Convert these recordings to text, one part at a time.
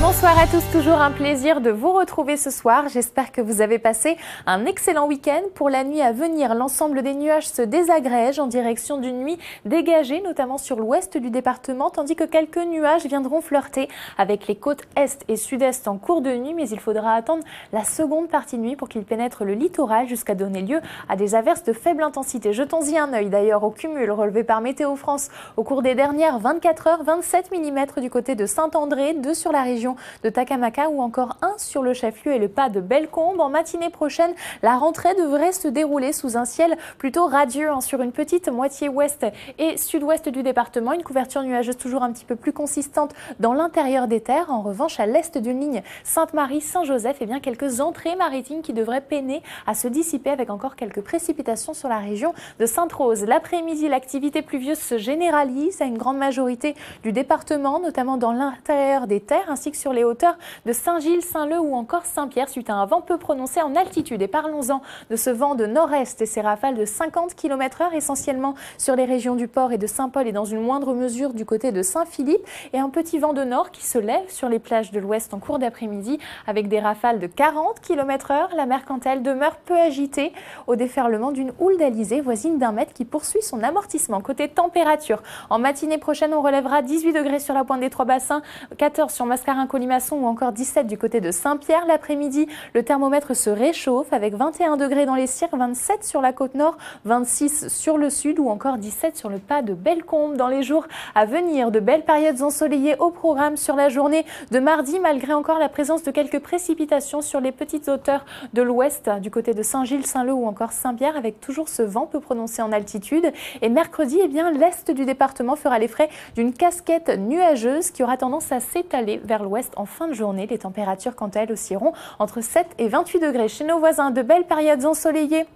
Bonsoir à tous, toujours un plaisir de vous retrouver ce soir. J'espère que vous avez passé un excellent week-end. Pour la nuit à venir, l'ensemble des nuages se désagrège en direction d'une nuit dégagée, notamment sur l'ouest du département, tandis que quelques nuages viendront flirter avec les côtes est et sud-est en cours de nuit, mais il faudra attendre la seconde partie de nuit pour qu'ils pénètrent le littoral jusqu'à donner lieu à des averses de faible intensité. Jetons-y un œil d'ailleurs au cumul relevé par Météo France au cours des dernières 24 heures, 27 mm du côté de Saint-André, 2 sur la de Takamaka ou encore un sur le chef-lieu et le pas de Bellecombe. En matinée prochaine, la rentrée devrait se dérouler sous un ciel plutôt radieux hein, sur une petite moitié ouest et sud-ouest du département. Une couverture nuageuse toujours un petit peu plus consistante dans l'intérieur des terres. En revanche, à l'est d'une ligne Sainte-Marie-Saint-Joseph, et eh bien quelques entrées maritimes qui devraient peiner à se dissiper avec encore quelques précipitations sur la région de Sainte-Rose. L'après-midi, l'activité pluvieuse se généralise à une grande majorité du département, notamment dans l'intérieur des terres ainsi sur les hauteurs de Saint-Gilles, Saint-Leu ou encore Saint-Pierre suite à un vent peu prononcé en altitude. Et parlons-en de ce vent de nord-est et ses rafales de 50 km/h essentiellement sur les régions du port et de Saint-Paul et dans une moindre mesure du côté de Saint-Philippe et un petit vent de nord qui se lève sur les plages de l'ouest en cours d'après-midi avec des rafales de 40 km/h. La mer quant elle demeure peu agitée au déferlement d'une houle d'Alizé voisine d'un mètre qui poursuit son amortissement. Côté température, en matinée prochaine, on relèvera 18 degrés sur la pointe des Trois Bassins, 14 sur Mascara un colimaçon ou encore 17 du côté de Saint-Pierre. L'après-midi, le thermomètre se réchauffe avec 21 degrés dans les Cires, 27 sur la côte nord, 26 sur le sud ou encore 17 sur le pas de Bellecombe. Dans les jours à venir, de belles périodes ensoleillées au programme sur la journée de mardi, malgré encore la présence de quelques précipitations sur les petites hauteurs de l'ouest, du côté de Saint-Gilles, Saint-Leu ou encore Saint-Pierre, avec toujours ce vent peu prononcé en altitude. Et mercredi, eh bien, l'est du département fera les frais d'une casquette nuageuse qui aura tendance à s'étaler vers l'ouest en fin de journée. Les températures, quant à elles, oscilleront entre 7 et 28 degrés. Chez nos voisins, de belles périodes ensoleillées.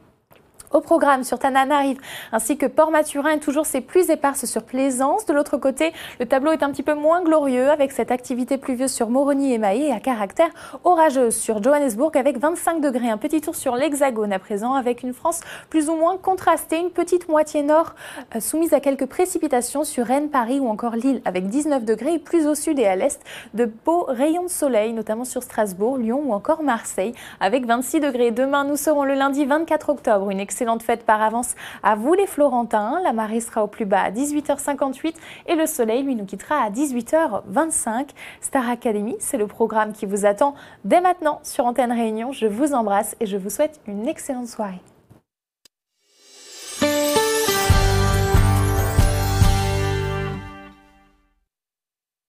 Au programme sur Tananarive ainsi que Port-Maturin toujours ses pluies éparses sur Plaisance. De l'autre côté, le tableau est un petit peu moins glorieux avec cette activité pluvieuse sur Moroni et Maé à caractère orageux sur Johannesburg avec 25 degrés. Un petit tour sur l'Hexagone à présent avec une France plus ou moins contrastée, une petite moitié nord euh, soumise à quelques précipitations sur Rennes, Paris ou encore Lille avec 19 degrés et plus au sud et à l'est de beaux rayons de soleil, notamment sur Strasbourg, Lyon ou encore Marseille avec 26 degrés. Demain, nous serons le lundi 24 octobre, une Excellente fête par avance à vous les Florentins. La marée sera au plus bas à 18h58 et le soleil, lui, nous quittera à 18h25. Star Academy, c'est le programme qui vous attend dès maintenant sur Antenne Réunion. Je vous embrasse et je vous souhaite une excellente soirée.